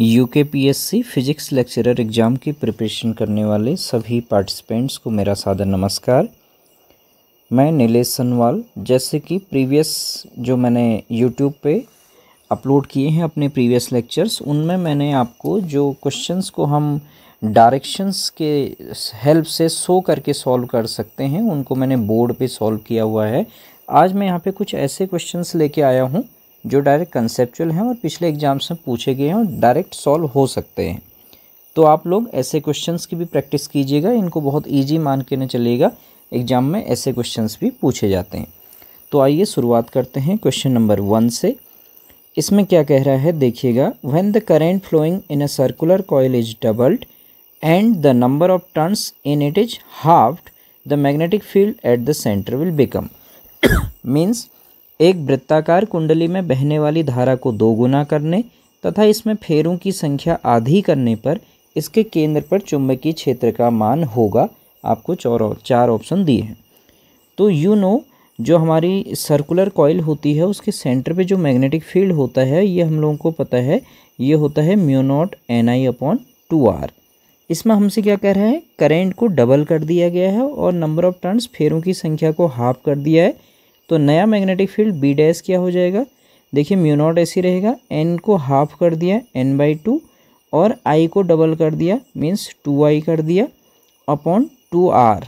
UKPSC physics lecturer exam की preparation करने वाले सभी पार्टिसिपेंट्स को मेरा सादर नमस्कार मैं नीलेश सनवाल जैसे कि प्रीवियस जो मैंने यूट्यूब पे अपलोड किए हैं अपने प्रीवियस लेक्चर्स उनमें मैंने आपको जो क्वेश्चंस को हम डायरेक्शंस के हेल्प से सो करके सॉल्व कर सकते हैं उनको मैंने बोर्ड पे सॉल्व किया हुआ है आज मैं यहाँ पे कुछ ऐसे क्वेश्चंस लेके आया हूँ जो डायरेक्ट कंसेप्चुअल हैं और पिछले एग्जाम्स में पूछे गए हैं और डायरेक्ट सॉल्व हो सकते हैं तो आप लोग ऐसे क्वेश्चंस की भी प्रैक्टिस कीजिएगा इनको बहुत ईजी मान के ना चलिएगा एग्जाम में ऐसे क्वेश्चंस भी पूछे जाते हैं तो आइए शुरुआत करते हैं क्वेश्चन नंबर वन से इसमें क्या कह रहा है देखिएगा when the current flowing in a circular coil is doubled and the number of turns in it is halved the magnetic field at the centre will become means एक वृत्ताकार कुंडली में बहने वाली धारा को दोगुना करने तथा इसमें फेरों की संख्या आधी करने पर इसके केंद्र पर चुंबकीय क्षेत्र का मान होगा आपको चार चार ऑप्शन दिए हैं तो यू you नो know, जो हमारी सर्कुलर कॉयल होती है उसके सेंटर पे जो मैग्नेटिक फील्ड होता है ये हम लोगों को पता है ये होता है mu naught N I upon two R इसमें हमसे क्या कह रहे हैं करेंट को डबल कर दिया गया है और नंबर ऑफ टर्न्स फेरों की संख्या को हाफ कर दिया है तो नया मैग्नेटिक फील्ड बी डैश क्या हो जाएगा देखिए म्यूनॉट ऐसी रहेगा एन को हाफ कर दिया एन बाई टू और आई को डबल कर दिया मीन्स टू आई कर दिया अपॉन टू आर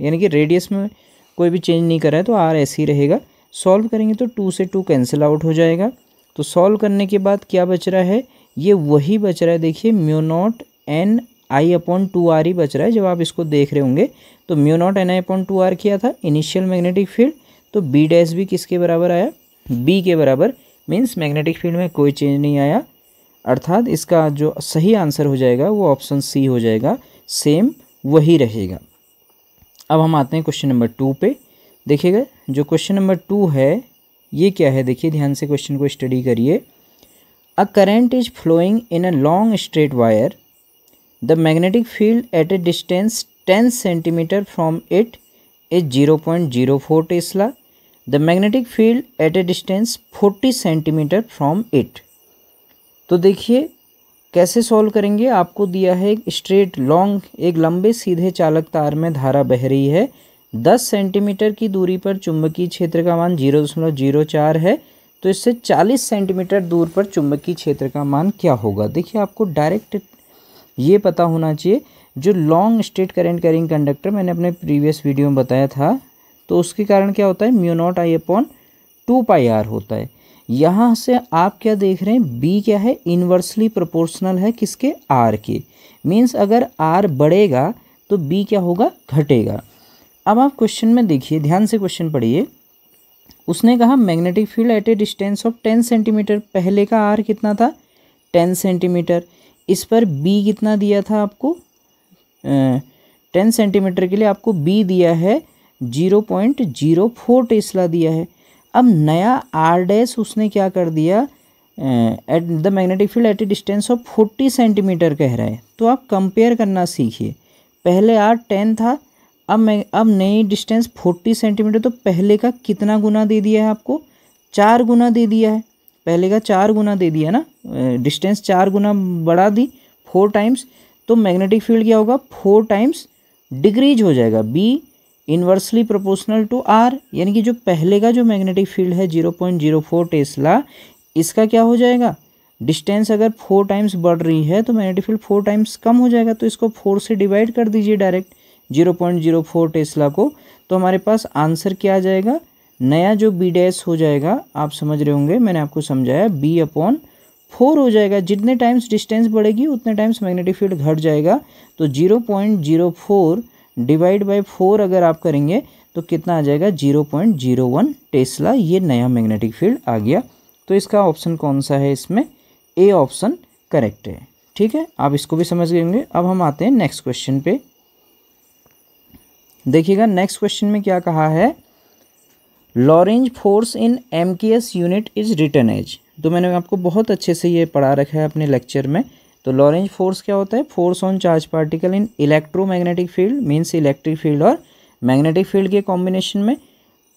यानी कि रेडियस में कोई भी चेंज नहीं करा है तो आर ऐसे ही रहेगा सॉल्व करेंगे तो टू से टू कैंसिल आउट हो जाएगा तो सॉल्व करने के बाद क्या बच रहा है ये वही बच रहा है देखिए mu naught N I upon two R ही बच रहा है जब आप इसको देख रहे होंगे तो mu naught N I upon two R किया था इनिशियल मैग्नेटिक फील्ड तो बी डैश भी किसके बराबर आया बी के बराबर मीन्स मैग्नेटिक फील्ड में कोई चेंज नहीं आया अर्थात इसका जो सही आंसर हो जाएगा वो ऑप्शन सी हो जाएगा सेम वही रहेगा अब हम आते हैं क्वेश्चन नंबर टू पे देखिएगा जो क्वेश्चन नंबर टू है ये क्या है देखिए ध्यान से क्वेश्चन को स्टडी करिए a current is flowing in a long straight wire the magnetic field at a distance ten centimetre from it is zero point zero four tesla the magnetic field at a distance forty centimetre from it तो देखिए कैसे solve करेंगे आपको दिया है एक straight long एक लंबे सीधे चालक तार में धारा बह रही है दस सेंटीमीटर की दूरी पर चुंबकीय क्षेत्र का मान जीरो दशमलव जीरो चार है तो इससे चालीस सेंटीमीटर दूर पर चुंबकीय क्षेत्र का मान क्या होगा देखिए आपको डायरेक्ट ये पता होना चाहिए जो long straight current carrying conductor मैंने अपने प्रीवियस वीडियो में बताया था तो उसके कारण क्या होता है mu naught I upon two pi R होता है यहाँ से आप क्या देख रहे हैं बी क्या है इन्वर्सली प्रोपोर्शनल है किसके आर के मीन्स अगर आर बढ़ेगा तो बी क्या होगा घटेगा अब आप क्वेश्चन में देखिए ध्यान से क्वेश्चन पढ़िए उसने कहा magnetic field at a distance of ten centimetre पहले का आर कितना था टेन सेंटीमीटर इस पर बी कितना दिया था आपको टेन सेंटीमीटर के लिए आपको बी दिया है zero point zero four tesla दिया है अब नया आर डैस उसने क्या कर दिया at the magnetic field at a distance of forty centimetre कह रहा है तो आप कंपेयर करना सीखिए पहले आर टेन था अब मैं अब नई डिस्टेंस फोर्टी सेंटीमीटर तो पहले का कितना गुना दे दिया है आपको चार गुना दे दिया है पहले का चार गुना दे दिया ना डिस्टेंस चार गुना बढ़ा दी फोर टाइम्स तो मैग्नेटिक फील्ड क्या होगा फोर टाइम्स डिक्रीज हो जाएगा B inversely proportional to R यानी कि जो पहले का जो मैग्नेटिक फील्ड है zero point zero four tesla इसका क्या हो जाएगा डिस्टेंस अगर फोर टाइम्स बढ़ रही है तो मैग्नेटिक फील्ड फोर टाइम्स कम हो जाएगा तो इसको फोर से डिवाइड कर दीजिए direct zero point zero four tesla को तो हमारे पास आंसर क्या आ जाएगा नया जो बी डैश हो जाएगा आप समझ रहे होंगे मैंने आपको समझाया बी अपॉन फोर हो जाएगा जितने टाइम्स डिस्टेंस बढ़ेगी उतने टाइम्स मैग्नेटिक फील्ड घट जाएगा तो zero point zero four divide by four अगर आप करेंगे तो कितना आ जाएगा zero point zero one tesla ये नया मैग्नेटिक फील्ड आ गया तो इसका ऑप्शन कौन सा है इसमें ए ऑप्शन करेक्ट है ठीक है आप इसको भी समझ गए होंगे अब हम आते हैं नेक्स्ट क्वेश्चन पे देखिएगा नेक्स्ट क्वेश्चन में क्या कहा है Lorentz force in M unit is written as तो मैंने आपको बहुत अच्छे से ये पढ़ा रखा है अपने लेक्चर में तो लॉरेंज फोर्स क्या होता है force on charge particle in electromagnetic field means electric field और मैग्नेटिक फील्ड के कॉम्बिनेशन में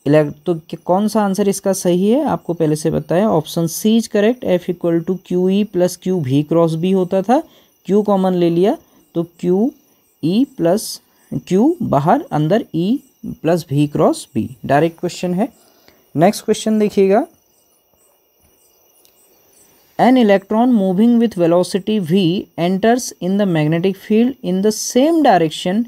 इलेक्ट तो कौन सा आंसर इसका सही है आपको पहले से बताया option C is correct F equal to Q E plus Q V cross B होता था क्यू कॉमन ले लिया तो क्यू ई प्लस क्यू बाहर अंदर E plus V cross B direct question है नेक्स्ट क्वेश्चन देखिएगा an electron moving with velocity V enters in the magnetic field in the same direction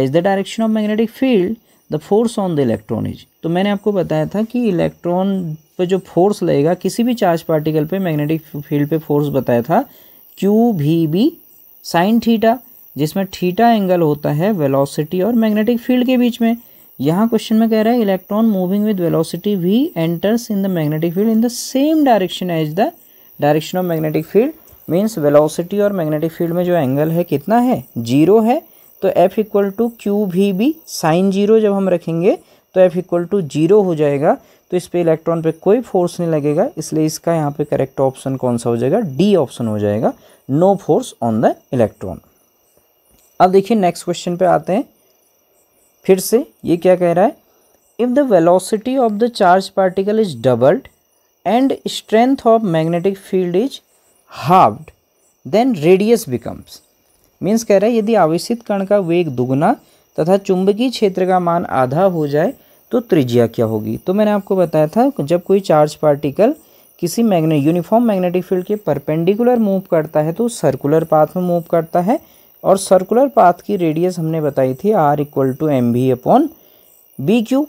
as the direction of magnetic field the force on the electron is तो मैंने आपको बताया था कि electron पे जो फोर्स लगेगा किसी भी चार्ज पार्टिकल पे मैग्नेटिक फील्ड पे फोर्स बताया था Q V B sine theta जिसमें थीटा एंगल होता है वेलोसिटी और मैग्नेटिक फील्ड के बीच में यहाँ क्वेश्चन में कह रहा है electron moving with velocity V enters in the magnetic field in the same direction as the direction of magnetic field means velocity और मैग्नेटिक फील्ड में जो एंगल है कितना है जीरो है तो F equal to Q V B sine zero जब हम रखेंगे तो एफ इक्वल टू जीरो हो जाएगा तो इस पर इलेक्ट्रॉन पे कोई फोर्स नहीं लगेगा इसलिए इसका यहाँ पे करेक्ट ऑप्शन कौन सा हो जाएगा डी ऑप्शन हो जाएगा no force on the electron अब देखिए नेक्स्ट क्वेश्चन पे आते हैं फिर से ये क्या कह रहा है if the velocity of the charge particle is doubled and strength of magnetic field is halved then radius becomes means कह रहा है यदि आवेशित कण का वेग दुगुना तथा चुंबकीय क्षेत्र का मान आधा हो जाए तो त्रिज्या क्या होगी तो मैंने आपको बताया था जब कोई चार्ज पार्टिकल किसी मैग्ने यूनिफॉर्म मैग्नेटिक फील्ड के परपेंडिकुलर मूव करता है तो सर्कुलर पाथ में मूव करता है और सर्कुलर पाथ की रेडियस हमने बताई थी R equal to M V upon B Q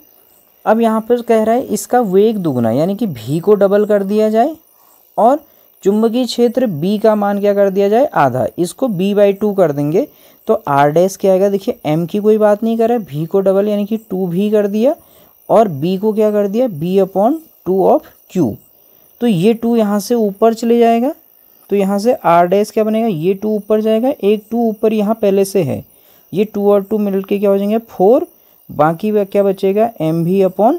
अब यहाँ पर कह रहा है इसका वेग दुगना यानी कि भी को डबल कर दिया जाए और चुंबकीय क्षेत्र बी का मान क्या कर दिया जाए आधा इसको बी बाई टू कर देंगे तो आर डैस क्या आएगा देखिए एम की कोई बात नहीं कर रहा है भी को डबल यानी कि टू भी कर दिया और बी को क्या कर दिया B upon two of Q तो ये टू यहाँ से ऊपर चले जाएगा तो यहाँ से आर डैस क्या बनेगा ये टू ऊपर जाएगा एक टू ऊपर यहाँ पहले से है ये टू और टू मिल क्या हो जाएंगे फोर बाकी क्या बचेगा एम भी अपॉन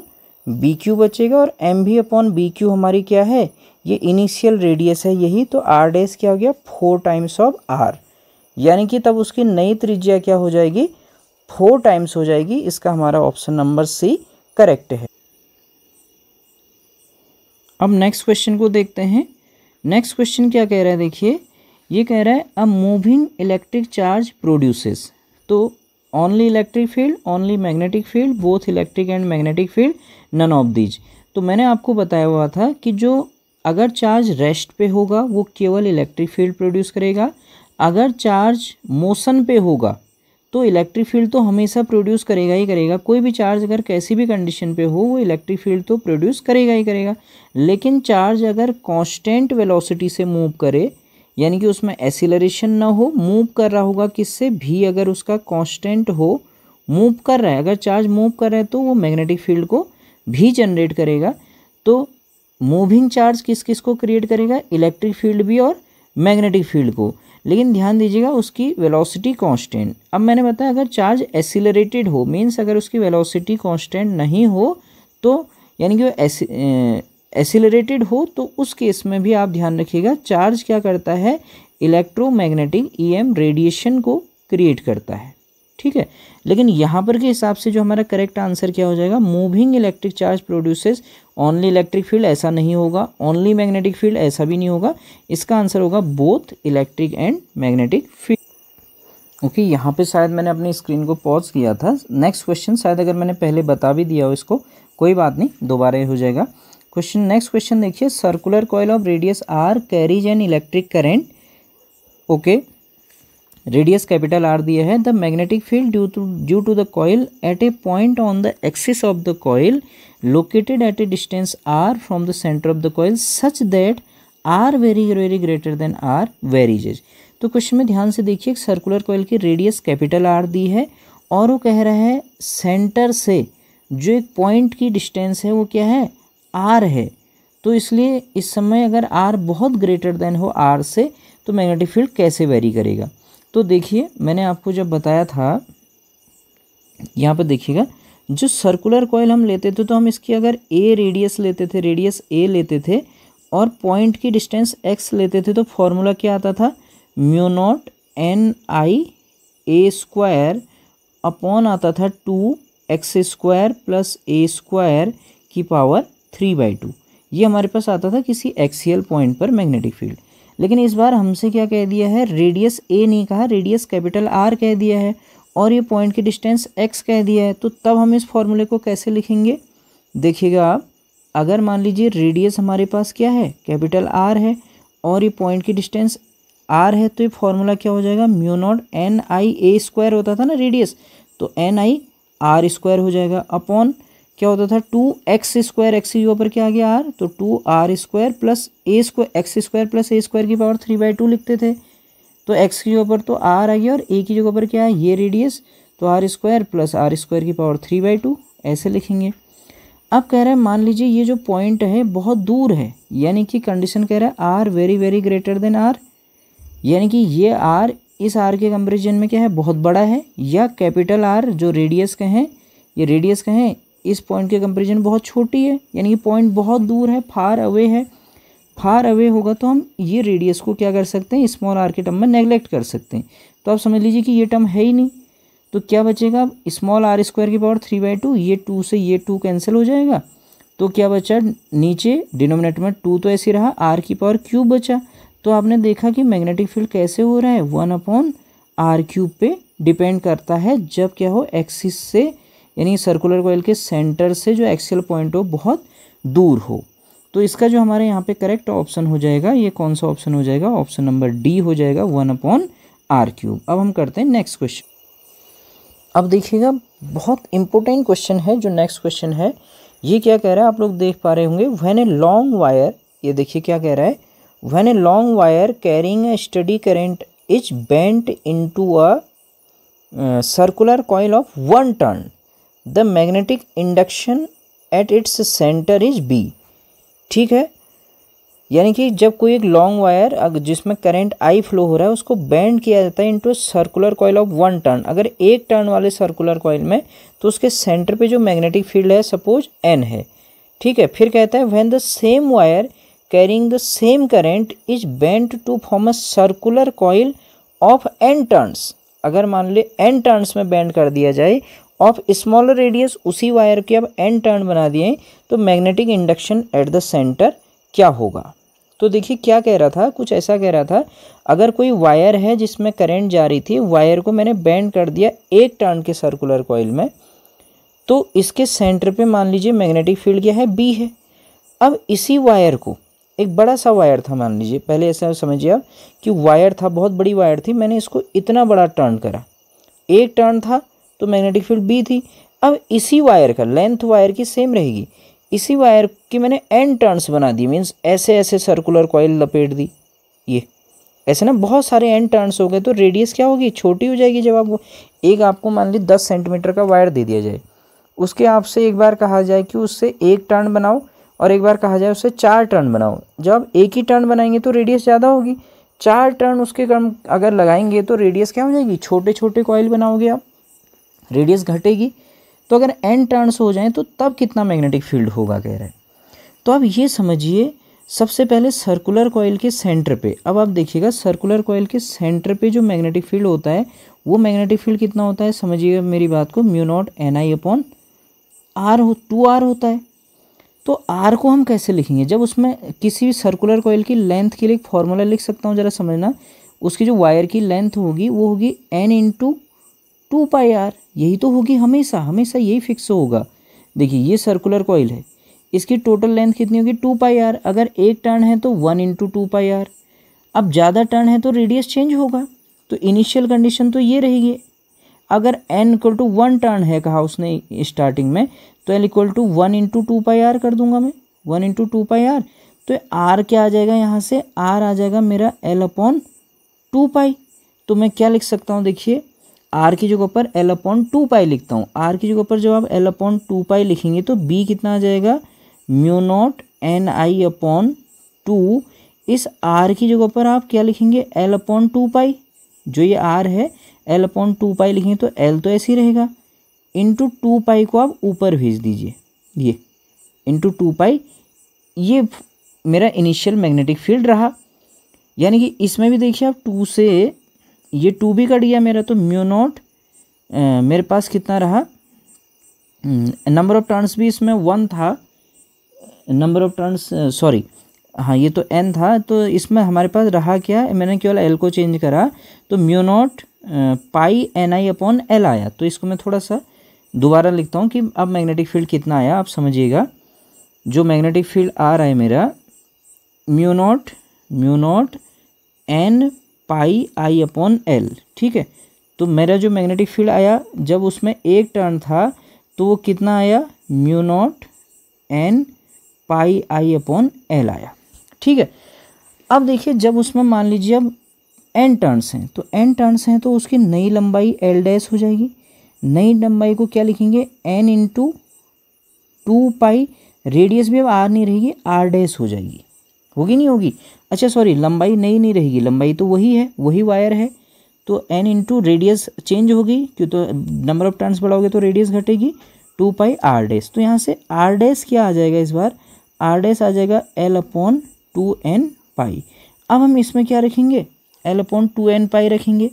बी क्यू बचेगा और एम भी अपॉन बी क्यू हमारी क्या है ये इनिशियल रेडियस है यही तो आर डेस क्या हो गया फोर टाइम्स ऑफ आर यानी कि तब उसकी नई त्रिज्या क्या हो जाएगी फोर टाइम्स हो जाएगी इसका हमारा ऑप्शन नंबर सी करेक्ट है अब नेक्स्ट क्वेश्चन को देखते हैं नेक्स्ट क्वेश्चन क्या कह रहा है देखिए ये कह रहा है a moving electric charge produces तो only electric field only magnetic field both electric and magnetic field none of these तो मैंने आपको बताया हुआ था कि जो अगर चार्ज रेस्ट पे होगा वो केवल इलेक्ट्रिक फील्ड प्रोड्यूस करेगा अगर चार्ज मोशन पे होगा तो इलेक्ट्रिक फील्ड तो हमेशा प्रोड्यूस करेगा ही करेगा कोई भी चार्ज अगर कैसी भी कंडीशन पे हो वो इलेक्ट्रिक फील्ड तो प्रोड्यूस करेगा ही करेगा लेकिन चार्ज अगर कांस्टेंट वेलोसिटी से मूव करे यानी कि उसमें एसिलरेशन ना हो मूव कर रहा होगा किससे भी अगर उसका कांस्टेंट हो मूव कर रहा है अगर चार्ज मूव कर रहा है तो वो मैग्नेटिक फील्ड को भी जनरेट करेगा तो मूविंग चार्ज किस किस को क्रिएट करेगा इलेक्ट्रिक फील्ड भी और मैग्नेटिक फील्ड को लेकिन ध्यान दीजिएगा उसकी वेलोसिटी कांस्टेंट अब मैंने बताया अगर चार्ज एसिलरेटेड हो मीन्स अगर उसकी वेलोसिटी कांस्टेंट नहीं हो तो यानी कि वो एसिलरेटेड हो तो उस केस में भी आप ध्यान रखिएगा चार्ज क्या करता है इलेक्ट्रोमैग्नेटिक ईएम रेडिएशन को क्रिएट करता है ठीक है लेकिन यहाँ पर के हिसाब से जो हमारा करेक्ट आंसर क्या हो जाएगा moving electric charge produces only electric field ऐसा नहीं होगा ओनली मैग्नेटिक फील्ड ऐसा भी नहीं होगा इसका आंसर होगा both electric and magnetic field okay यहाँ पे शायद मैंने अपनी स्क्रीन को पॉज किया था नेक्स्ट क्वेश्चन शायद अगर मैंने पहले बता भी दिया हो इसको कोई बात नहीं दोबारा हो जाएगा क्वेश्चन नेक्स्ट क्वेश्चन देखिए circular coil of radius R carries an electric current okay radius capital R दिया है the magnetic field due to due to the coil at a point on the axis of the coil located at a distance R from the centre of the coil such that R very very greater than R varies तो question में ध्यान से देखिए circular coil की radius capital R दी है और वो कह रहा है सेंटर से जो एक पॉइंट की डिस्टेंस है वो क्या है आर है तो इसलिए इस समय अगर आर बहुत ग्रेटर देन हो आर से तो मैग्नेटिक फील्ड कैसे वेरी करेगा तो देखिए मैंने आपको जब बताया था यहाँ पर देखिएगा जो सर्कुलर कोयल हम लेते थे तो हम इसकी अगर ए रेडियस लेते थे रेडियस ए लेते थे और पॉइंट की डिस्टेंस एक्स लेते थे तो फॉर्मूला क्या आता था mu naught N I A square upon आता था two X square plus A square की पावर थ्री बाई टू ये हमारे पास आता था किसी एक्सियल पॉइंट पर मैग्नेटिक फील्ड लेकिन इस बार हमसे क्या कह दिया है रेडियस ए नहीं कहा रेडियस कैपिटल आर कह दिया है और ये पॉइंट की डिस्टेंस एक्स कह दिया है तो तब हम इस फॉर्मूले को कैसे लिखेंगे देखिएगा आप अगर मान लीजिए रेडियस हमारे पास क्या है कैपिटल आर है और ये पॉइंट की डिस्टेंस आर है तो ये फॉर्मूला क्या हो जाएगा mu naught N I A square होता था ना रेडियस तो एन आई आर स्क्वायर हो जाएगा अपॉन क्या होता था टू एक्स स्क्वायर एक्स यू ऊपर क्या आ गया आर तो two R square plus A square X square plus A square की पावर थ्री बाई टू लिखते थे तो एक्स की ऊपर तो आर आ गया और ए की जगह पर क्या है ये रेडियस तो R square plus R square की पावर थ्री बाई टू ऐसे लिखेंगे अब कह रहे हैं मान लीजिए ये जो पॉइंट है बहुत दूर है यानी कि कंडीशन कह रहा है R very very greater than R यानी कि ये आर इस आर के कंपेरिजन में क्या है बहुत बड़ा है या कैपिटल आर जो रेडियस के हैं ये रेडियस कहें इस पॉइंट के कंपेरिजन बहुत छोटी है यानी कि पॉइंट बहुत दूर है फार अवे है फार अवे होगा तो हम ये रेडियस को क्या कर सकते हैं स्मॉल आर के टर्म में नेग्लेक्ट कर सकते हैं तो आप समझ लीजिए कि ये टर्म है ही नहीं तो क्या बचेगा स्मॉल आर स्क्वायर की पावर थ्री बाई टू ये टू से ये टू कैंसिल हो जाएगा तो क्या बचा नीचे डिनोमिनेट में टू तो ऐसे रहा आर की पावर क्यूब बचा तो आपने देखा कि मैग्नेटिक फील्ड कैसे हो रहा है वन अपॉन आर क्यूब पे डिपेंड करता है जब क्या हो एक्सिस से यानी सर्कुलर कोयल के सेंटर से जो एक्सियल पॉइंट हो बहुत दूर हो तो इसका जो हमारे यहाँ पे करेक्ट ऑप्शन हो जाएगा ये कौन सा ऑप्शन हो जाएगा ऑप्शन नंबर डी हो जाएगा वन अपॉन आर क्यूब अब हम करते हैं नेक्स्ट क्वेश्चन अब देखिएगा बहुत इंपॉर्टेंट क्वेश्चन है जो नेक्स्ट क्वेश्चन है ये क्या कह रहा है आप लोग देख पा रहे होंगे वैन ए लॉन्ग वायर ये देखिए क्या कह रहा है when a long wire carrying a steady current is bent into a circular coil of one turn the magnetic induction at its centre is B ठीक है यानी कि जब कोई एक लॉन्ग वायर अगर जिसमें करंट आई फ्लो हो रहा है उसको बैंड किया जाता है into circular coil of one turn अगर एक टर्न वाले सर्कुलर कॉयल में तो उसके सेंटर पे जो मैग्नेटिक फील्ड है सपोज एन है ठीक है फिर कहता है when the same wire carrying the same current is bent to form a circular coil of N turns अगर मान ले एन टर्नस में बैंड कर दिया जाए ऑफ स्मॉलर रेडियस उसी वायर के अब एंड टर्न बना दिए तो magnetic induction at the centre क्या होगा तो देखिए क्या कह रहा था कुछ ऐसा कह रहा था अगर कोई वायर है जिसमें करंट जा रही थी वायर को मैंने बैंड कर दिया एक टर्न के सर्कुलर कॉयल में तो इसके सेंटर पे मान लीजिए मैग्नेटिक फील्ड क्या है बी है अब इसी वायर को एक बड़ा सा वायर था मान लीजिए पहले ऐसा समझिए आप कि वायर था बहुत बड़ी वायर थी मैंने इसको इतना बड़ा टर्न करा एक टर्न था तो मैग्नेटिक फील्ड बी थी अब इसी वायर का लेंथ वायर की सेम रहेगी इसी वायर की मैंने एन टर्न्स बना दी मीन्स ऐसे ऐसे सर्कुलर कॉयल लपेट दी ये ऐसे ना बहुत सारे एन टर्न्स हो गए तो रेडियस क्या होगी छोटी हो जाएगी जब आप एक आपको मान ली दस सेंटीमीटर का वायर दे दिया जाए उसके आपसे एक बार कहा जाए कि उससे एक टर्न बनाओ और एक बार कहा जाए उससे चार टर्न बनाओ जब आप एक ही टर्न बनाएंगे तो रेडियस ज़्यादा होगी चार टर्न उसके कम अगर लगाएंगे तो रेडियस क्या हो जाएगी छोटे छोटे कॉयल बनाओगे आप रेडियस घटेगी तो अगर एन टर्नस हो जाएँ तो तब कितना मैग्नेटिक फील्ड होगा कह रहे हैं तो आप ये समझिए सबसे पहले सर्कुलर कॉयल के सेंटर पे अब आप देखिएगा सर्कुलर कॉयल के सेंटर पे जो मैग्नेटिक फील्ड होता है वो मैग्नेटिक फील्ड कितना होता है समझिएगा मेरी बात को mu naught N I upon R हो टू आर होता है तो आर को हम कैसे लिखेंगे जब उसमें किसी भी सर्कुलर कॉयल की लेंथ के लिए एक फॉर्मूला लिख सकता हूँ ज़रा समझना उसकी जो वायर की लेंथ होगी वो होगी N into two pi R यही तो होगी हमेशा हमेशा यही फिक्स होगा देखिए ये सर्कुलर कॉयल है इसकी टोटल लेंथ कितनी होगी टू पाई आर अगर एक टर्न है तो one into two pi R अब ज़्यादा टर्न है तो रेडियस चेंज होगा तो इनिशियल कंडीशन तो ये रहेगी अगर N equal to one turn है कहा उसने स्टार्टिंग में तो N equal to one into two pi R कर दूंगा मैं one into two pi R तो आर क्या आ जाएगा यहाँ से आर आ जाएगा मेरा एल अपॉन टू पाई तो मैं क्या लिख सकता हूँ देखिए आर की जगह पर एल अपॉन टू पाई लिखता हूँ आर की जगह पर जब आप एल अपॉन टू पाई लिखेंगे तो बी कितना आ जाएगा mu naught N I upon two इस आर की जगह पर आप क्या लिखेंगे एल अपॉन टू पाई जो ये आर है एल अपॉन टू पाई लिखेंगे तो एल तो ऐसे ही रहेगा इंटू टू पाई को आप ऊपर भेज दीजिए ये इंटू टू पाई ये मेरा इनिशियल मैग्नेटिक फील्ड रहा यानी कि इसमें भी देखिए आप टू से ये टू बी कट दिया मेरा तो म्यू नोट मेरे पास कितना रहा नंबर ऑफ टर्न्स भी इसमें वन था नंबर ऑफ टर्न्स सॉरी हाँ ये तो एन था तो इसमें हमारे पास रहा क्या मैंने केवल एल को चेंज करा तो mu naught pi N I upon L आया तो इसको मैं थोड़ा सा दोबारा लिखता हूँ कि अब मैग्नेटिक फील्ड कितना आया आप समझिएगा जो मैग्नेटिक फील्ड आ रहा है मेरा mu naught mu naught N pi I upon L ठीक है तो मेरा जो मैग्नेटिक फील्ड आया जब उसमें एक टर्न था तो वो कितना आया mu naught N pi I upon L आया ठीक है अब देखिए जब उसमें मान लीजिए अब एन टर्न्स हैं तो एन टर्न्स हैं तो उसकी नई लंबाई एल डैश हो जाएगी नई लंबाई को क्या लिखेंगे N into two pi radius भी अब आर नहीं रहेगी आर डैश हो जाएगी होगी नहीं होगी अच्छा सॉरी लंबाई नई नहीं रहेगी लंबाई तो वही है वही वायर है तो एन इंटू रेडियस चेंज होगी क्यों तो नंबर ऑफ टर्न्स बढ़ाओगे तो रेडियस घटेगी टू पाई आर डेस तो यहाँ से आर डेस क्या आ जाएगा इस बार आर डेस आ जाएगा L upon two N pi अब हम इसमें क्या रखेंगे L upon two N pi रखेंगे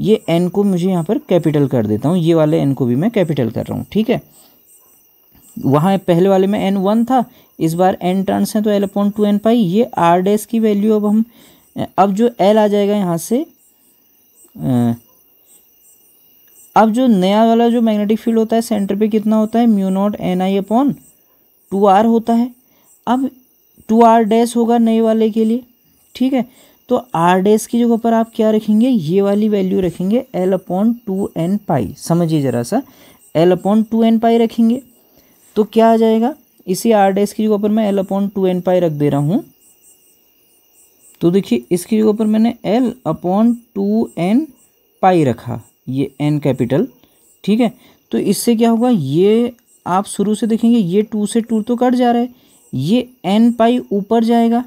ये एन को मुझे यहाँ पर कैपिटल कर देता हूँ ये वाले एन को भी मैं कैपिटल कर रहा हूँ ठीक है वहाँ पहले वाले में एन वन था इस बार एन टर्नस हैं तो L upon two N pi ये आर डेस की वैल्यू अब हम अब जो एल आ जाएगा यहाँ से अब जो नया वाला जो मैग्नेटिक फील्ड होता है सेंटर पे कितना होता है mu naught N I upon two R होता है अब टू आर डैश होगा नए वाले के लिए ठीक है तो आर डैश की जगह पर आप क्या रखेंगे ये वाली वैल्यू रखेंगे L upon two N pi समझिए ज़रा सा L upon two N pi रखेंगे तो क्या आ जाएगा इसी आर डैश की जगह पर मैं L upon two N pi रख दे रहा हूँ तो देखिए इसकी जगह पर मैंने L upon two N pi रखा ये एन कैपिटल ठीक है तो इससे क्या होगा ये आप शुरू से देखेंगे ये टू से टू तो कट जा रहा है ये एन पाई ऊपर जाएगा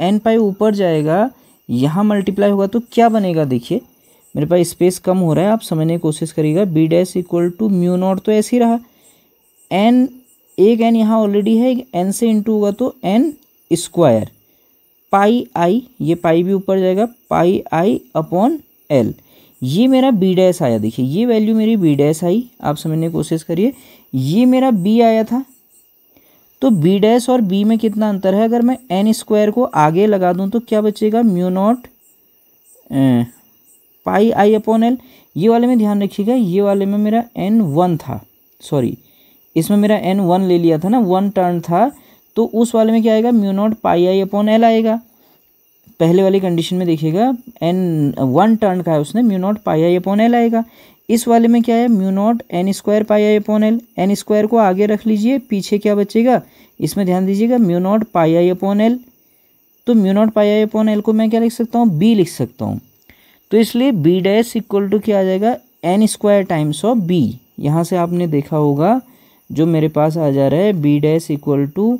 एन पाई ऊपर जाएगा यहाँ मल्टीप्लाई होगा तो क्या बनेगा देखिए मेरे पास स्पेस कम हो रहा है आप समझने की कोशिश करिएगा B dash equal to mu naught तो ऐसे ही रहा एन एक एन यहाँ ऑलरेडी है एन से इंटू होगा तो एन स्क्वायर पाई आई ये पाई भी ऊपर जाएगा पाई आई अपॉन एल ये मेरा बी डैस आया देखिए ये वैल्यू मेरी बी डैश आई आप समझने की कोशिश करिए ये मेरा बी आया था तो बी डैस और बी में कितना अंतर है अगर मैं एन स्क्वायर को आगे लगा दूं तो क्या बचेगा mu naught pi I upon L ये वाले में ध्यान रखिएगा ये वाले में मेरा एन वन था सॉरी इसमें मेरा एन वन ले लिया था ना वन टर्न था तो उस वाले में क्या आएगा mu naught pi I upon L आएगा पहले वाली कंडीशन में देखिएगा एन वन टर्न का है उसने mu naught pi I upon L आएगा इस वाले में क्या है mu naught N square pi I upon L N square को आगे रख लीजिए पीछे क्या बचेगा इसमें ध्यान दीजिएगा mu naught pi I upon L तो mu naught pi I upon L को मैं क्या लिख सकता हूँ बी लिख सकता हूँ तो इसलिए बी डैश इक्वल टू क्या आ जाएगा N square times of B यहाँ से आपने देखा होगा जो मेरे पास आ जा रहा है B dash equal to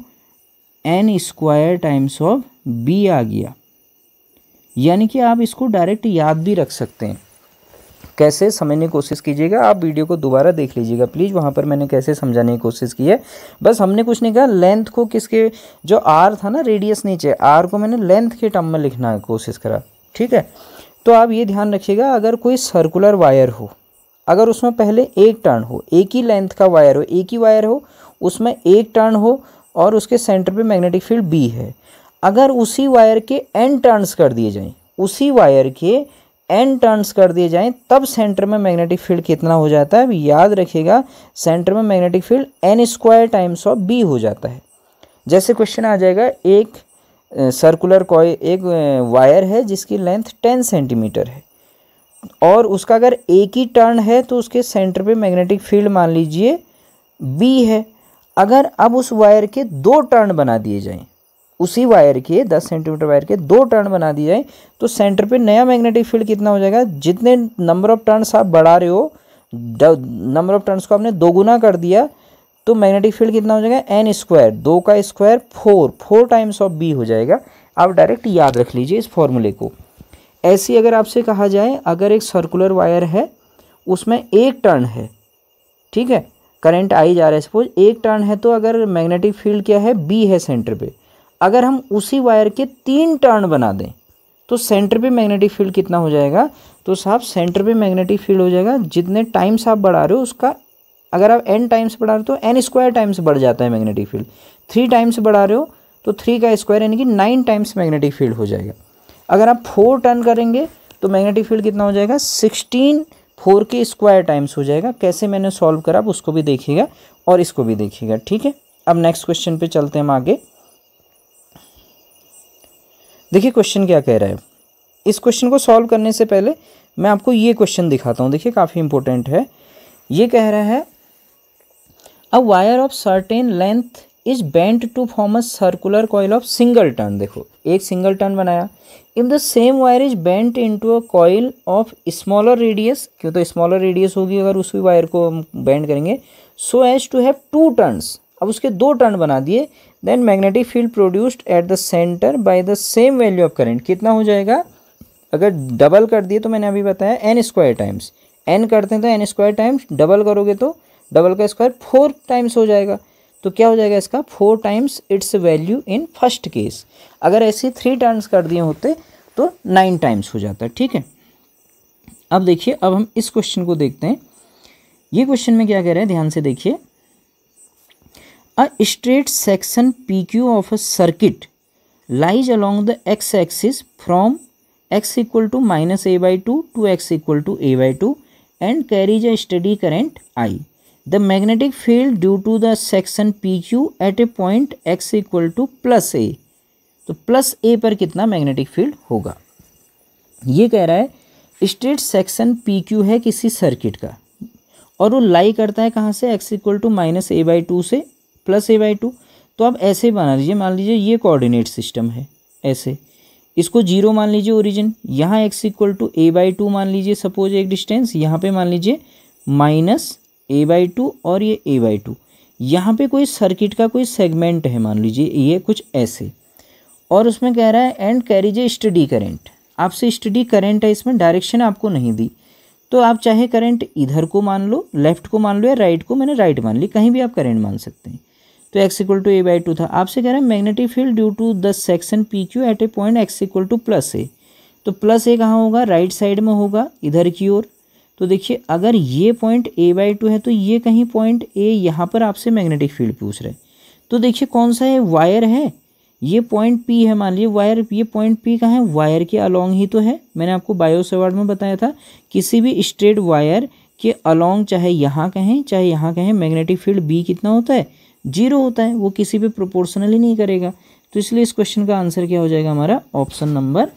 N square times of B आ गया यानी कि आप इसको डायरेक्ट याद भी रख सकते हैं कैसे समझने की कोशिश कीजिएगा आप वीडियो को दोबारा देख लीजिएगा प्लीज़ वहाँ पर मैंने कैसे समझाने की कोशिश की है बस हमने कुछ नहीं कहा लेंथ को किसके जो आर था ना रेडियस नीचे आर को मैंने लेंथ के टर्म में लिखना कोशिश करा ठीक है तो आप ये ध्यान रखिएगा अगर कोई सर्कुलर वायर हो अगर उसमें पहले एक टर्न हो एक ही लेंथ का वायर हो एक ही वायर हो उसमें एक टर्न हो और उसके सेंटर पे मैग्नेटिक फील्ड बी है अगर उसी वायर के एन टर्न्स कर दिए जाएं उसी वायर के एन टर्न्स कर दिए जाएं तब सेंटर में मैग्नेटिक फील्ड कितना हो जाता है याद रखिएगा सेंटर में magnetic field N square times of B हो जाता है जैसे क्वेश्चन आ जाएगा एक सर्कुलर कॉय एक वायर है जिसकी लेंथ टेन सेंटीमीटर है और उसका अगर एक ही टर्न है तो उसके सेंटर पे मैग्नेटिक फील्ड मान लीजिए बी है अगर अब उस वायर के दो टर्न बना दिए जाएं उसी वायर के दस सेंटीमीटर वायर के दो टर्न बना दिए जाएं तो सेंटर पे नया मैग्नेटिक फील्ड कितना हो जाएगा जितने नंबर ऑफ टर्न्स आप बढ़ा रहे हो नंबर ऑफ टर्न्स को आपने दोगुना कर दिया तो मैग्नेटिक फील्ड कितना हो जाएगा एन स्क्वायर दो का square four four times of B हो जाएगा आप डायरेक्ट याद रख लीजिए इस फॉर्मूले को ऐसी अगर आपसे कहा जाए अगर एक सर्कुलर वायर है उसमें एक टर्न है ठीक है करंट आई जा रहा है सपोज एक टर्न है तो अगर मैग्नेटिक फील्ड क्या है बी है सेंटर पे अगर हम उसी वायर के तीन टर्न बना दें तो सेंटर पे मैग्नेटिक फील्ड कितना हो जाएगा तो साहब सेंटर पे मैग्नेटिक फील्ड हो जाएगा जितने टाइम्स आप बढ़ा रहे हो उसका अगर आप एन टाइम्स बढ़ा रहे हो तो एन स्क्वायर टाइम्स बढ़ जाता है मैग्नेटिक फील्ड थ्री टाइम्स बढ़ा रहे हो तो थ्री का स्क्वायर यानी कि नाइन टाइम्स मैग्नेटिक फील्ड हो जाएगा अगर आप फोर टर्न करेंगे तो मैग्नेटिक फील्ड कितना हो जाएगा सिक्सटीन फोर के स्क्वायर टाइम्स हो जाएगा कैसे मैंने सॉल्व करा आप उसको भी देखिएगा और इसको भी देखिएगा ठीक है अब नेक्स्ट क्वेश्चन पे चलते हैं हम आगे देखिए क्वेश्चन क्या कह रहा है इस क्वेश्चन को सॉल्व करने से पहले मैं आपको ये क्वेश्चन दिखाता हूँ देखिए काफ़ी इंपॉर्टेंट है ये कह रहा है a wire of certain length is bent to form a circular coil of single turn देखो एक सिंगल टर्न बनाया if the same wire is bent into a coil of smaller radius क्यों तो स्मॉलर रेडियस होगी अगर उसी wire को हम बेंड करेंगे so as to have two turns अब उसके दो टर्न बना दिए then magnetic field produced at the centre by the same value of current कितना हो जाएगा अगर डबल कर दिए तो मैंने अभी बताया एन स्क्वायर टाइम्स एन करते हैं तो एन स्क्वायर टाइम्स डबल करोगे तो डबल का स्क्वायर फोर टाइम्स हो जाएगा तो क्या हो जाएगा इसका four times its value in first case अगर ऐसे थ्री टर्म्स कर दिए होते तो नाइन टाइम्स हो जाता ठीक है अब देखिए अब हम इस क्वेश्चन को देखते हैं ये क्वेश्चन में क्या कह रहे हैं ध्यान से देखिए a straight section P Q of a circuit lies along the X axis from X equal to minus A by two to X equal to A by two and carries a steady current I the magnetic field due to the section P Q at a point X equal to plus A तो plus ए पर कितना magnetic field होगा ये कह रहा है straight section P Q है किसी सर्किट का और वो लाई करता है कहाँ से X equal to minus A by two से प्लस ए बाई टू तो आप ऐसे बना लीजिए मान लीजिए ये कोऑर्डिनेट सिस्टम है ऐसे इसको जीरो मान लीजिए ओरिजिन यहाँ X equal to A by two मान लीजिए सपोज एक डिस्टेंस यहाँ पे मान लीजिए माइनस ए बाई टू और ये ए बाई टू यहाँ पर कोई सर्किट का कोई सेगमेंट है मान लीजिए ये कुछ ऐसे और उसमें कह रहा है एंड कैरीज स्टडी करेंट आपसे स्टडी करेंट है इसमें डायरेक्शन आपको नहीं दी तो आप चाहे करंट इधर को मान लो लेफ्ट को मान लो या राइट को मैंने राइट मान ली कहीं भी आप करंट मान सकते हैं तो X equal to A by two था आपसे कह रहा है magnetic field due to the section P Q at a point X equal to plus A तो प्लस ए कहाँ होगा राइट साइड में होगा इधर की ओर तो देखिए अगर ये पॉइंट ए बाई टू है तो ये कहीं पॉइंट ए यहाँ पर आपसे मैग्नेटिक फील्ड पूछ रहे हैं तो देखिए कौन सा है वायर है ये पॉइंट पी है मान लीजिए वायर ये पॉइंट पी कहाँ है वायर के अलोंग ही तो है मैंने आपको बायोस अवार्ड में बताया था किसी भी स्ट्रेट वायर के अलोंग चाहे यहाँ कहें चाहे यहाँ कहें मैग्नेटिक फील्ड बी कितना होता है जीरो होता है वो किसी पर प्रोपोर्शनली नहीं करेगा तो इसलिए इस क्वेश्चन का आंसर क्या हो जाएगा हमारा ऑप्शन नंबर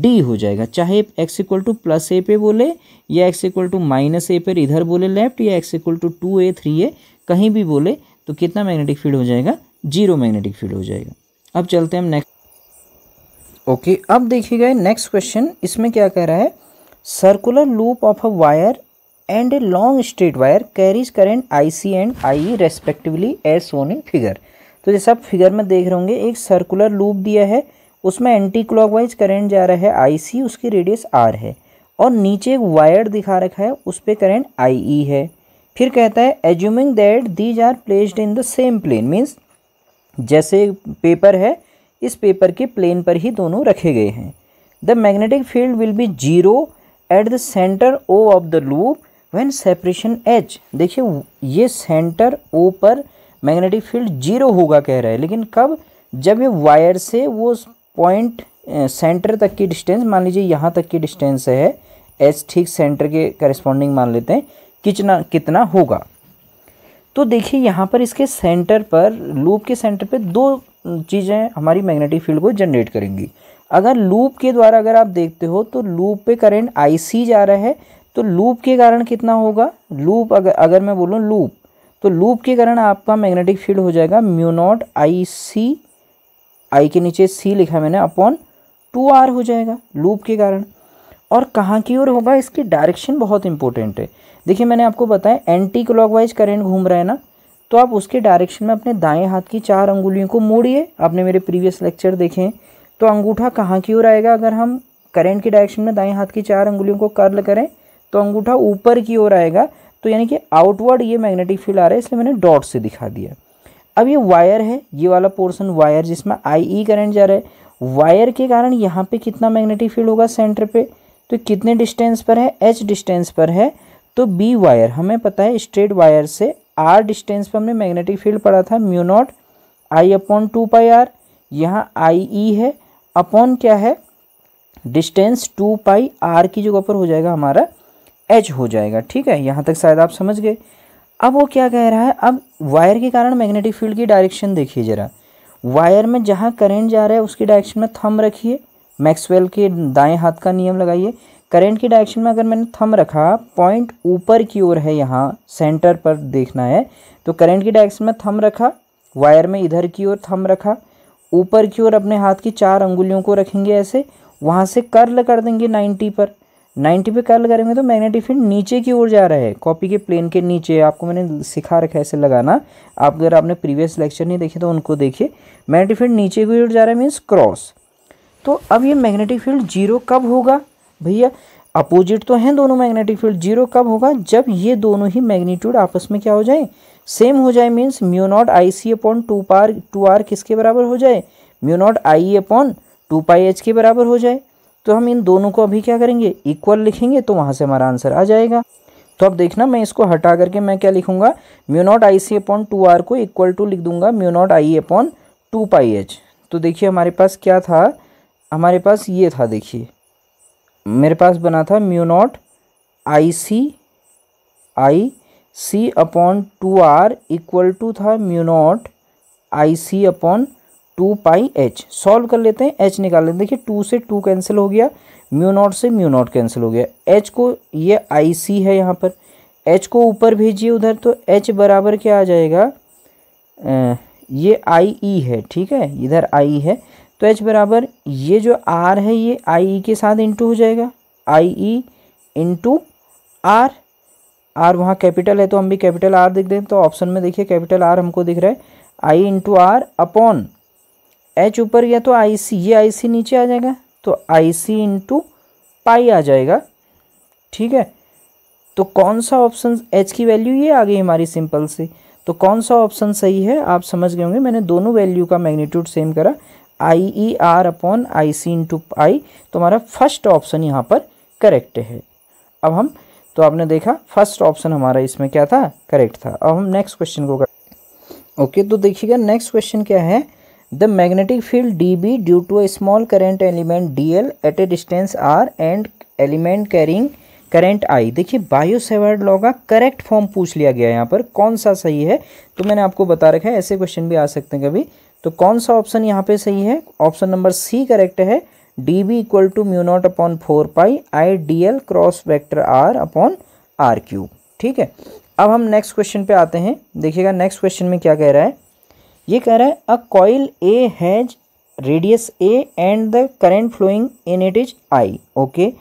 डी हो जाएगा चाहे X equal to plus A पे बोले या X equal to minus A पर इधर बोले लेफ्ट या X equal to two A three A कहीं भी बोले तो कितना मैग्नेटिक फील्ड हो जाएगा जीरो मैग्नेटिक फील्ड हो जाएगा अब चलते हैं हम नेक्स्ट ओके अब देखिएगा नेक्स्ट क्वेश्चन इसमें क्या कह रहा है circular loop of a wire and a long straight wire carries current I C and I E respectively as shown in figure तो जैसे आप फिगर में देख रहे होंगे एक सर्कुलर लूप दिया है उसमें एंटी क्लॉकवाइज करंट जा रहा है आई सी उसकी रेडियस आर है और नीचे एक वायर दिखा रखा है उस पर करेंट आई ई है फिर कहता है assuming that these are placed in the same plane means जैसे पेपर है इस पेपर के प्लेन पर ही दोनों रखे गए हैं the magnetic field will be zero at the centre O of the loop when separation H देखिए ये सेंटर ओ पर मैग्नेटिक फील्ड जीरो होगा कह रहा है लेकिन कब जब ये वायर से वो पॉइंट सेंटर तक की डिस्टेंस मान लीजिए यहाँ तक की डिस्टेंस है एच ठीक सेंटर के करस्पॉन्डिंग मान लेते हैं कितना कितना होगा तो देखिए यहाँ पर इसके सेंटर पर लूप के सेंटर पे दो चीज़ें हमारी मैग्नेटिक फील्ड को जनरेट करेंगी अगर लूप के द्वारा अगर आप देखते हो तो लूप पे करंट आईसी जा रहा है तो लूप के कारण कितना होगा लूप अगर अगर मैं बोलूँ लूप तो लूप के कारण आपका मैग्नेटिक फील्ड हो जाएगा म्यूनोट आई सी आई के नीचे सी लिखा मैंने अपॉन टू आर हो जाएगा लूप के कारण और कहाँ की ओर होगा इसकी डायरेक्शन बहुत इंपॉर्टेंट है देखिए मैंने आपको बताया एंटी क्लॉकवाइज करंट घूम रहा है ना तो आप उसके डायरेक्शन में अपने दाएं हाथ की चार अंगुलियों को मोड़िए आपने मेरे प्रीवियस लेक्चर देखे तो अंगूठा कहाँ की ओर आएगा अगर हम करेंट की डायरेक्शन में दाएँ हाथ की चार अंगुलियों को कर्ल करें तो अंगूठा ऊपर की ओर आएगा तो यानी कि आउटवर्ड ये मैग्नेटिक फील्ड आ रहा है इसलिए मैंने डॉट से दिखा दिया अब ये वायर है ये वाला पोर्सन वायर जिसमें आई ई करंट जा रहा है वायर के कारण यहाँ पे कितना मैग्नेटिक फील्ड होगा सेंटर पे तो कितने डिस्टेंस पर है एच डिस्टेंस पर है तो बी वायर हमें पता है स्ट्रेट वायर से आर डिस्टेंस पर हमने मैग्नेटिक फील्ड पढ़ा था mu naught I upon two pi R यहाँ आई ई e है अपॉन क्या है डिस्टेंस टू पाई आर की जगह पर हो जाएगा हमारा एच हो जाएगा ठीक है यहाँ तक शायद आप समझ गए अब वो क्या कह रहा है अब वायर के कारण मैग्नेटिक फील्ड की डायरेक्शन देखिए ज़रा वायर में जहाँ करंट जा रहा है उसकी डायरेक्शन में थम रखिए मैक्सवेल के दाएं हाथ का नियम लगाइए करंट की डायरेक्शन में अगर मैंने थम रखा पॉइंट ऊपर की ओर है यहाँ सेंटर पर देखना है तो करंट की डायरेक्शन में थम रखा वायर में इधर की ओर थम रखा ऊपर की ओर अपने हाथ की चार अंगुलियों को रखेंगे ऐसे वहाँ से कर्ल कर देंगे नाइन्टी पर नाइन्टी पे कार्ल करेंगे तो मैग्नेटिक फील्ड नीचे की ओर जा रहा है कॉपी के प्लेन के नीचे आपको मैंने सिखा रखा है ऐसे लगाना आप अगर आपने प्रीवियस लेक्चर नहीं देखे तो उनको देखिए मैग्नेटिक फील्ड नीचे की ओर जा रहा है मीन्स क्रॉस तो अब ये मैग्नेटिक फील्ड जीरो कब होगा भैया अपोजिट तो हैं दोनों मैग्नेटिक फील्ड जीरो कब होगा जब ये दोनों ही मैग्नीट्यूड आपस में क्या हो जाए सेम हो जाए means mu naught I C upon two pi two R किसके बराबर हो जाए mu naught I upon two pi H के बराबर हो जाए तो हम इन दोनों को अभी क्या करेंगे इक्वल लिखेंगे तो वहाँ से हमारा आंसर आ जाएगा तो अब देखना मैं इसको हटा करके मैं क्या लिखूंगा mu naught I C upon two R को इक्वल टू लिख दूंगा mu naught I upon two pi H तो देखिए हमारे पास क्या था हमारे पास ये था देखिए मेरे पास बना था mu naught I C I C upon two R equal to था mu naught I C upon two pi H solve कर लेते हैं एच निकाल लेते हैं देखिए टू से टू कैंसिल हो गया म्यू नॉट से म्यू नॉट कैंसिल हो गया एच को ये आई सी है यहाँ पर एच को ऊपर भेजिए उधर तो एच बराबर क्या आ जाएगा आ, ये आई ई है ठीक है इधर आई है तो एच बराबर ये जो आर है ये आई ई के साथ इंटू हो जाएगा I E into R R वहाँ कैपिटल है तो हम भी कैपिटल आर देख दें तो ऑप्शन में देखिए कैपिटल आर हमको दिख रहा है I into R upon H ऊपर गया तो आई सी ये आई सी नीचे आ जाएगा तो आई सी इंटू पाई आ जाएगा ठीक है तो कौन सा ऑप्शन एच की वैल्यू ये आ गई हमारी सिंपल से तो कौन सा ऑप्शन सही है आप समझ गए होंगे मैंने दोनों वैल्यू का मैग्नीट्यूड सेम करा I E R upon I C into I तो हमारा फर्स्ट ऑप्शन यहाँ पर करेक्ट है अब हम तो आपने देखा फर्स्ट ऑप्शन हमारा इसमें क्या था करेक्ट था अब हम नेक्स्ट क्वेश्चन को कर ओके okay, तो देखिएगा नेक्स्ट क्वेश्चन क्या है The magnetic field dB due to a small current element dl at a distance r and element carrying current I देखिए बायो सेवर्ड लॉ का करेक्ट फॉर्म पूछ लिया गया है यहाँ पर कौन सा सही है तो मैंने आपको बता रखा है ऐसे क्वेश्चन भी आ सकते हैं कभी तो कौन सा ऑप्शन यहाँ पे सही है ऑप्शन नंबर सी करेक्ट है D B equal to mu naught upon four pi I D L cross vector R upon R cube ठीक है अब हम नेक्स्ट क्वेश्चन पे आते हैं देखिएगा नेक्स्ट क्वेश्चन में क्या कह रहा है ये कह रहा है a coil A has radius A and the current flowing in it is I okay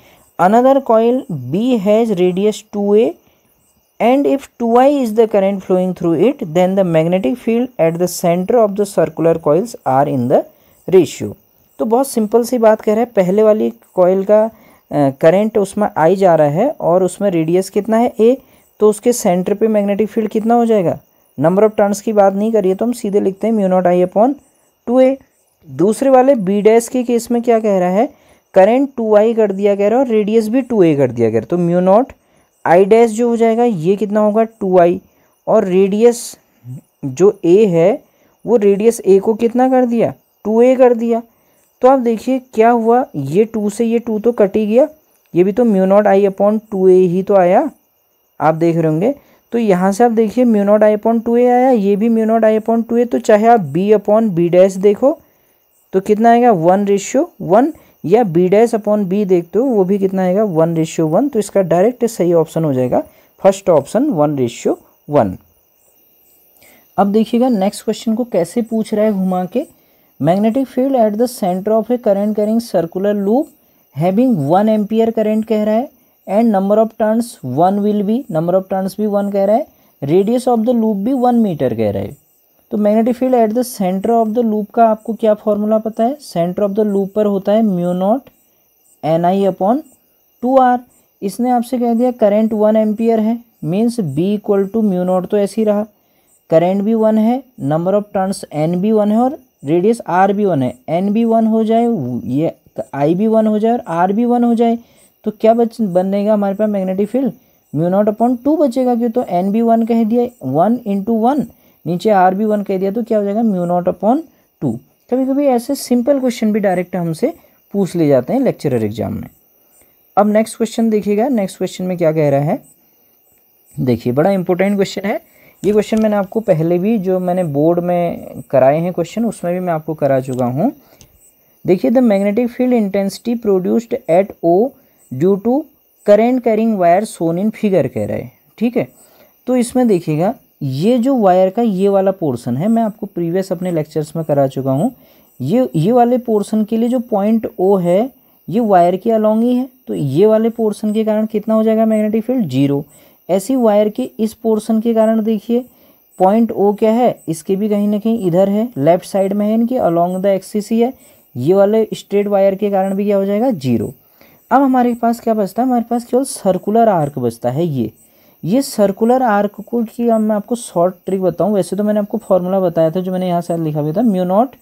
another coil B has radius two A and if two I is the current flowing through it then the magnetic field at the centre of the circular coils are in the ratio तो बहुत simple सी बात कह रहे हैं पहले वाली coil का current उसमें आई जा रहा है और उसमें रेडियस कितना है ए तो उसके सेंटर पे मैग्नेटिक फील्ड कितना हो जाएगा नंबर ऑफ टर्न्स की बात नहीं करिए तो हम सीधे लिखते हैं mu naught I upon two A दूसरे वाले बी डैश के केस में क्या कह रहा है करेंट टू आई कर दिया कह रहा है और रेडियस भी टू ए कर दिया कह रहा है तो म्यूनोट आई डैश जो हो जाएगा ये कितना होगा टू आई और रेडियस जो ए है वो रेडियस ए को कितना कर दिया टू ए कर दिया तो आप देखिए क्या हुआ ये टू से ये टू तो कट ही गया ये भी तो mu naught I upon two A ही तो आया आप देख रहे होंगे तो यहाँ से आप देखिए म्यूनोड आई अपॉन टू ए आया ये भी म्यूनोड आई अपॉन टू ए तो चाहे आप बी अपॉन बी डैश देखो तो कितना आएगा वन रेशियो वन या बी डैश अपॉन बी देखते हो वो भी कितना आएगा वन रेशियो वन तो इसका डायरेक्ट सही ऑप्शन हो जाएगा first option one ratio one अब देखिएगा नेक्स्ट क्वेश्चन को कैसे पूछ रहा है घुमा के magnetic field at the centre of a current carrying circular loop having one ampere current कह रहा है and number of turns one will भी नंबर ऑफ टर्न्स भी वन कह रहा है रेडियस ऑफ द लूप भी वन मीटर कह रहा है तो magnetic field at the centre of the loop का आपको क्या फॉर्मूला पता है सेंटर ऑफ द लूप पर होता है mu naught N I upon two R इसने आपसे कह दिया करेंट वन एम्पियर है means B equal to mu naught तो ऐसे ही रहा करेंट भी वन है नंबर ऑफ टर्न्स एन भी वन है और रेडियस आर भी वन है एन भी वन हो जाए ये आई भी वन हो जाए और आर भी वन हो जाए तो क्या बच बनेगा हमारे पास magnetic field mu naught upon two बचेगा क्यों तो एन बी वन कह दिया वन इंटू वन नीचे आर बी वन कह दिया तो क्या हो जाएगा म्यू नॉट अपॉन टू कभी कभी ऐसे सिंपल क्वेश्चन भी डायरेक्ट हमसे पूछ ले जाते हैं लेक्चरर एग्जाम में अब नेक्स्ट क्वेश्चन देखिएगा नेक्स्ट क्वेश्चन में क्या कह रहा है देखिए बड़ा इंपॉर्टेंट क्वेश्चन है ये क्वेश्चन मैंने आपको पहले भी जो मैंने बोर्ड में कराए हैं क्वेश्चन उसमें भी मैं आपको करा चुका हूँ देखिए the magnetic field intensity produced at O due to current carrying wire shown in figure कह रहे हैं ठीक है तो इसमें देखिएगा ये जो वायर का ये वाला पोर्शन है मैं आपको प्रीवियस अपने लेक्चर्स में करा चुका हूँ ये ये वाले पोर्शन के लिए जो पॉइंट ओ है ये वायर के अलॉन्ग ही है तो ये वाले पोर्शन के कारण कितना हो जाएगा मैग्नेटिक फील्ड जीरो ऐसी वायर के इस पोर्शन के कारण देखिए पॉइंट ओ क्या है इसके भी कहीं ना कहीं इधर है लेफ्ट साइड में है इनकी अलॉन्ग द एक्सिस ही है ये वाले स्ट्रेट वायर के कारण भी क्या हो जाएगा जीरो अब हमारे पास क्या बचता है हमारे पास केवल सर्कुलर आर्क बचता है ये ये सर्कुलर आर्क को कि अब मैं आपको शॉर्ट ट्रिक बताऊं वैसे तो मैंने आपको फॉर्मूला बताया था जो मैंने यहाँ शायद लिखा हुआ था mu naught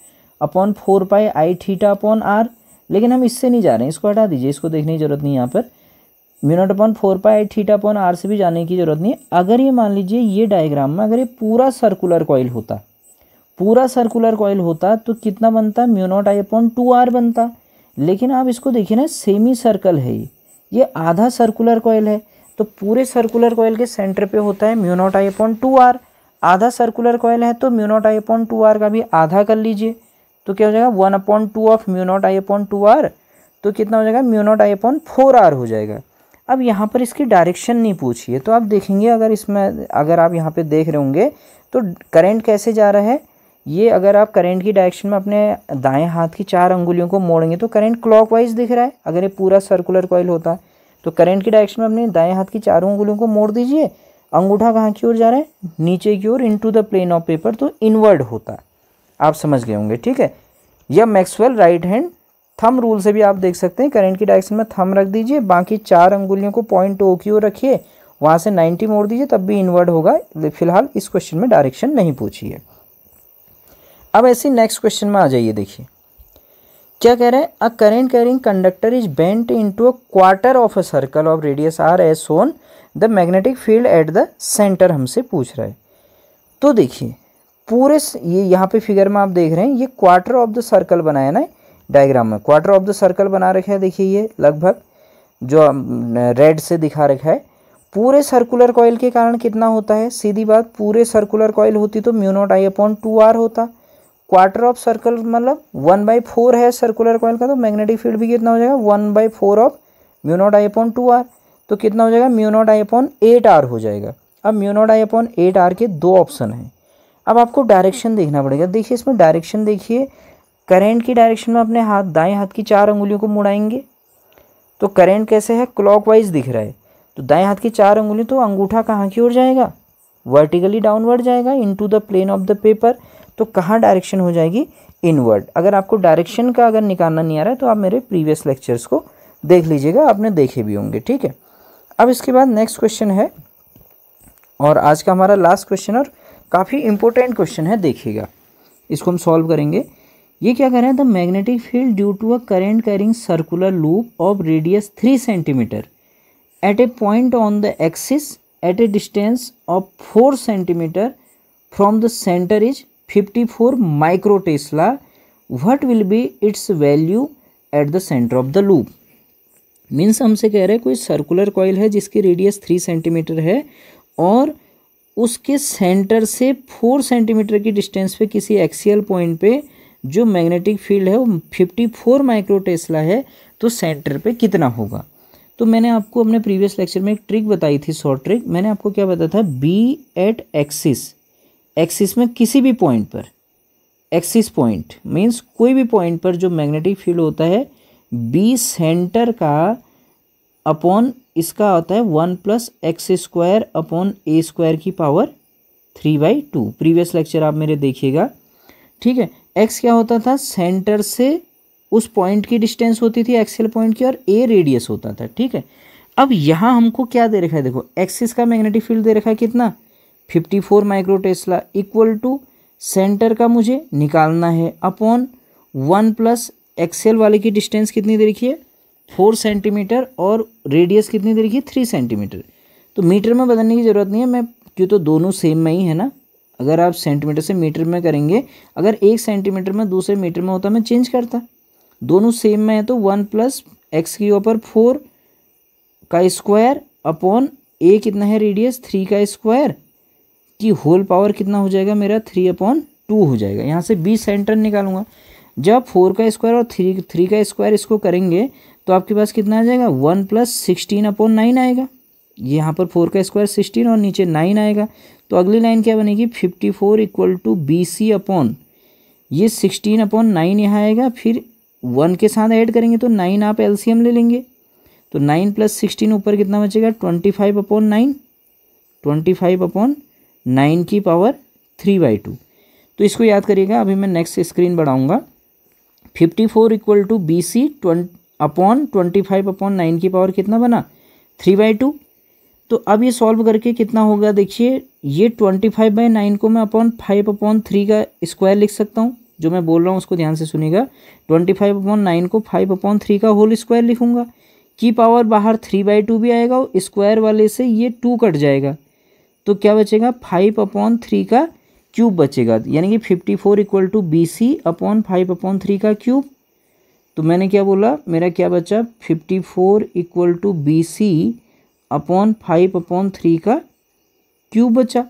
upon four pi I theta upon R लेकिन हम इससे नहीं जा रहे हैं इसको हटा दीजिए इसको देखने की जरूरत नहीं यहाँ पर mu naught upon four pi I theta upon R से भी जाने की जरूरत नहीं है अगर ये मान लीजिए ये डायग्राम में अगर ये पूरा सर्कुलर कॉयल होता पूरा सर्कुलर कॉयल होता तो कितना बनता mu naught I upon two R बनता लेकिन आप इसको देखिए ना सेमी सर्कल है ये ये आधा सर्कुलर कॉयल है तो पूरे सर्कुलर कॉयल के सेंटर पे होता है mu naught I upon two R आधा सर्कुलर कॉयल है तो mu naught I upon two R का भी आधा कर लीजिए तो क्या हो जाएगा one upon two of mu naught I upon two R तो कितना हो जाएगा mu naught I upon four R हो जाएगा अब यहाँ पर इसकी डायरेक्शन नहीं पूछिए तो आप देखेंगे अगर इसमें अगर आप यहाँ पर देख रहे होंगे तो करेंट कैसे जा रहा है ये अगर आप करंट की डायरेक्शन में अपने दाएं हाथ की चार अंगुलियों को मोड़ेंगे तो करंट क्लॉकवाइज दिख रहा है अगर ये पूरा सर्कुलर कॉइल होता तो करंट की डायरेक्शन में अपने दाएं हाथ की चारों अंगुलियों को मोड़ दीजिए अंगूठा कहाँ की ओर जा रहा है नीचे की ओर into the plane of paper तो इनवर्ड होता आप समझ गए होंगे ठीक है या Maxwell right hand thumb rule से भी आप देख सकते हैं करेंट की डायरेक्शन में थम रख दीजिए बाकी चार अंगुलियों को पॉइंट ओ की ओर रखिए वहाँ से नाइन्टी मोड़ दीजिए तब भी इनवर्ड होगा फिलहाल इस क्वेश्चन में डायरेक्शन नहीं पूछिए अब ऐसे नेक्स्ट क्वेश्चन में आ जाइए देखिए क्या कह रहे हैं a current carrying conductor is bent into a quarter of a circle of radius R as shown the magnetic field at the centre हमसे पूछ रहा है तो देखिए पूरे ये यहाँ पे फिगर में आप देख रहे हैं ये क्वार्टर ऑफ द सर्कल बनाया ना डायग्राम में क्वार्टर ऑफ द सर्कल बना रखा है देखिए ये लगभग जो रेड से दिखा रखा है पूरे सर्कुलर कॉयल के कारण कितना होता है सीधी बात पूरे सर्कुलर कॉयल होती तो mu naught I upon two R होता क्वार्टर ऑफ सर्कल मतलब वन बाई फोर है सर्कुलर कॉयल का तो मैग्नेटिक फील्ड भी कितना हो जाएगा one by four of mu naught I upon two R तो कितना हो जाएगा mu naught I upon eight R हो जाएगा अब mu naught I upon eight R के दो ऑप्शन हैं अब आपको डायरेक्शन देखना पड़ेगा देखिए इसमें डायरेक्शन देखिए करेंट की डायरेक्शन में अपने हाथ दाएँ हाथ की चार अंगुलियों को मुड़ाएंगे तो करेंट कैसे है क्लॉक दिख रहा है तो दाएँ हाथ की चार अंगुली तो अंगूठा कहाँ की ओर जाएगा वर्टिकली डाउनवर्ड जाएगा in the plane of the paper तो कहाँ डायरेक्शन हो जाएगी इनवर्ड अगर आपको डायरेक्शन का अगर निकालना नहीं आ रहा है तो आप मेरे प्रीवियस लेक्चर्स को देख लीजिएगा आपने देखे भी होंगे ठीक है अब इसके बाद नेक्स्ट क्वेश्चन है और आज का हमारा लास्ट क्वेश्चन और काफ़ी इंपॉर्टेंट क्वेश्चन है देखिएगा इसको हम सॉल्व करेंगे ये क्या कह रहे हैं the magnetic field due to a current carrying circular loop of radius three centimetre at a point on the axis at a distance of four centimetre from the centre is fifty four micro tesla what will be its value at the centre of the loop means हमसे कह रहे हैं कोई circular coil है जिसकी radius three centimetre है और उसके सेंटर से फोर सेंटीमीटर की डिस्टेंस पे किसी एक्सियल पॉइंट पे जो मैग्नेटिक फील्ड है वो फिफ्टी फोर माइक्रो टेस्ला है तो सेंटर पे कितना होगा तो मैंने आपको अपने प्रीवियस लेक्चर में एक ट्रिक बताई थी शॉर्ट ट्रिक मैंने आपको क्या बताया था बी एट एक्सिस एक्सिस में किसी भी पॉइंट पर एक्सिस पॉइंट मीन्स कोई भी पॉइंट पर जो मैग्नेटिक फील्ड होता है बी सेंटर का अपॉन इसका होता है one plus X square upon A square की power three by two previous lecture आप मेरे देखिएगा ठीक है एक्स क्या होता था सेंटर से उस पॉइंट की डिस्टेंस होती थी एक्सेल पॉइंट की और ए रेडियस होता था ठीक है अब यहाँ हमको क्या दे रखा है देखो एक्सिस का मैग्नेटिक फील्ड दे रखा है कितना fifty four micro tesla equal to centre का मुझे निकालना है अपॉन वन प्लस एक्सेल वाले की डिस्टेंस कितनी देखिए है फोर सेंटीमीटर और रेडियस कितनी देखिए है थ्री सेंटीमीटर तो मीटर में बदलने की ज़रूरत नहीं है मैं क्यों तो दोनों सेम में ही है ना अगर आप सेंटीमीटर से मीटर में करेंगे अगर एक सेंटीमीटर में दूसरे मीटर में होता मैं चेंज करता दोनों सेम में है तो वन प्लस एक्स के ऊपर फोर का स्क्वायर अपॉन ए कितना है रेडियस थ्री का स्क्वायर कि होल पावर कितना हो जाएगा मेरा थ्री अपॉन टू हो जाएगा यहाँ से बी सेंटर निकालूंगा जब फोर का स्क्वायर और थ्री थ्री का स्क्वायर इसको करेंगे तो आपके पास कितना आ जाएगा one plus sixteen upon nine आएगा यहाँ पर फोर का स्क्वायर सिक्सटीन और नीचे नाइन आएगा तो अगली लाइन क्या बनेगी fifty four equal to B C upon ये सिक्सटीन अपॉन नाइन यहाँ आएगा फिर वन के साथ ऐड करेंगे तो नाइन आप एलसीएम ले लेंगे तो नाइन प्लस सिक्सटीन ऊपर कितना बचेगा twenty five upon nine twenty five upon nine की पावर थ्री बाई टू तो इसको याद करिएगा अभी मैं नेक्स्ट स्क्रीन बढ़ाऊँगा fifty four equal to B C twenty upon twenty five upon nine की पावर कितना बना थ्री बाई टू तो अब ये सॉल्व करके कितना होगा देखिए ये ट्वेंटी फाइव बाई नाइन को मैं अपॉन फाइव अपॉन थ्री का स्क्वायर लिख सकता हूँ जो मैं बोल रहा हूँ उसको ध्यान से सुनेगा ट्वेंटी फाइव अपॉन नाइन को फाइव अपॉन थ्री का होल स्क्वायर लिखूँगा की पावर बाहर थ्री बाई टू भी आएगा और स्क्वायर वाले से ये टू कट जाएगा तो क्या बचेगा फाइव अपॉन थ्री का क्यूब बचेगा यानी कि fifty four equal to B C upon five upon three का क्यूब तो मैंने क्या बोला मेरा क्या बचा fifty four equal to B C upon five upon three का क्यूब बचा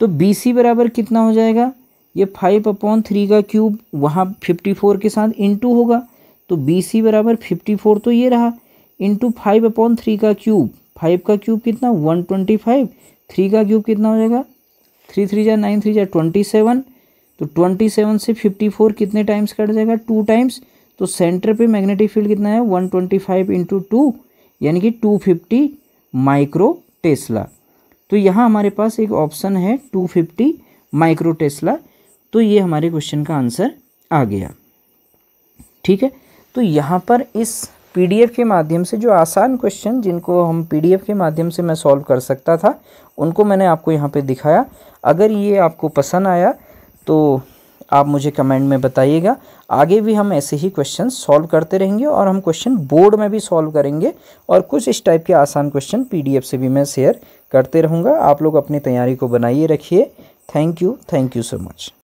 तो बी सी बराबर कितना हो जाएगा ये फाइव अपॉन थ्री का क्यूब वहाँ फिफ्टी फोर के साथ इंटू होगा तो बी सी बराबर फिफ्टी फोर तो ये रहा इंटू फाइव अपॉन थ्री का क्यूब फाइव का क्यूब कितना वन ट्वेंटी फाइव थ्री का क्यूब कितना हो जाएगा थ्री थ्री जा नाइन थ्री जा ट्वेंटी सेवन तो ट्वेंटी सेवन से फिफ्टी फोर कितने टाइम्स कट जाएगा टू टाइम्स तो सेंटर पे मैग्नेटिक फील्ड कितना है one twenty five into two यानी कि टू फिफ्टी माइक्रो टेस्ला तो यहाँ हमारे पास एक ऑप्शन है टू फिफ्टी माइक्रो टेस्ला तो ये हमारे क्वेश्चन का आंसर आ गया ठीक है तो यहाँ पर इस पीडीएफ के माध्यम से जो आसान क्वेश्चन जिनको हम पीडीएफ के माध्यम से मैं सॉल्व कर सकता था उनको मैंने आपको यहाँ पे दिखाया अगर ये आपको पसंद आया तो आप मुझे कमेंट में बताइएगा आगे भी हम ऐसे ही क्वेश्चन सॉल्व करते रहेंगे और हम क्वेश्चन बोर्ड में भी सॉल्व करेंगे और कुछ इस टाइप के आसान क्वेश्चन पी से भी मैं शेयर करते रहूँगा आप लोग अपनी तैयारी को बनाइए रखिए thank you thank you so much